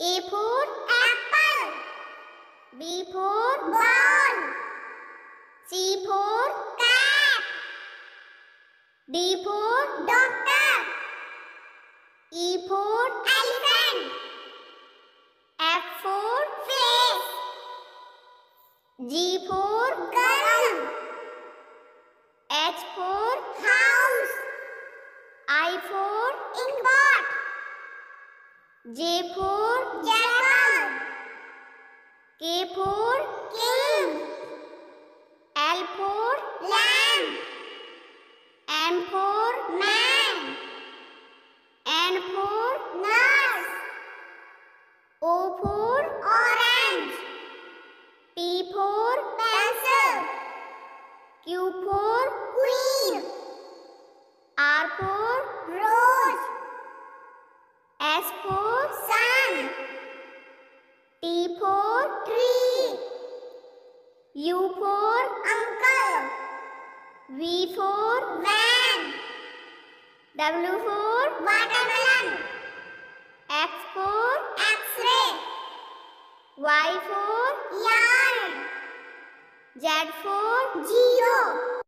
A for apple. B for ball. C for cat. D for doctor. E for elephant. F for face. G for girl. H for house. I for ingot. J for jackal. K for king. L for lamb. M for man. N for nurse. O for orange. P for pencil. Q for queen. R for rose. S for U for uncle. V for van. W for watermelon. X for x-ray. Y for yarn. Z for geo.